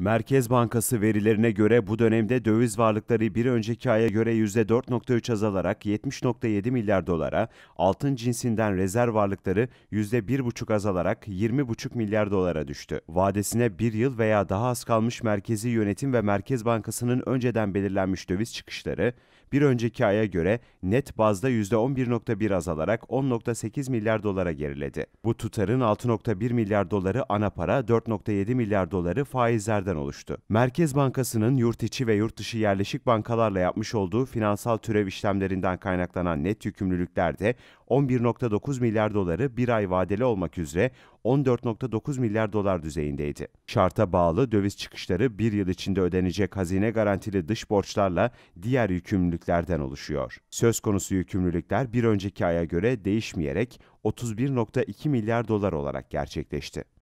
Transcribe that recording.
Merkez Bankası verilerine göre bu dönemde döviz varlıkları bir önceki aya göre %4.3 azalarak 70.7 milyar dolara, altın cinsinden rezerv varlıkları %1.5 azalarak 20.5 milyar dolara düştü. Vadesine bir yıl veya daha az kalmış merkezi yönetim ve Merkez Bankası'nın önceden belirlenmiş döviz çıkışları, bir önceki aya göre net bazda %11.1 azalarak 10.8 milyar dolara geriledi. Bu tutarın 6.1 milyar doları ana para, 4.7 milyar doları faizlerde kriterlerden oluştu. Merkez Bankası'nın yurt içi ve yurt dışı yerleşik bankalarla yapmış olduğu finansal türev işlemlerinden kaynaklanan net yükümlülükler de 11.9 milyar doları bir ay vadeli olmak üzere 14.9 milyar dolar düzeyindeydi. Şarta bağlı döviz çıkışları bir yıl içinde ödenecek hazine garantili dış borçlarla diğer yükümlülüklerden oluşuyor. Söz konusu yükümlülükler bir önceki aya göre değişmeyerek 31.2 milyar dolar olarak gerçekleşti.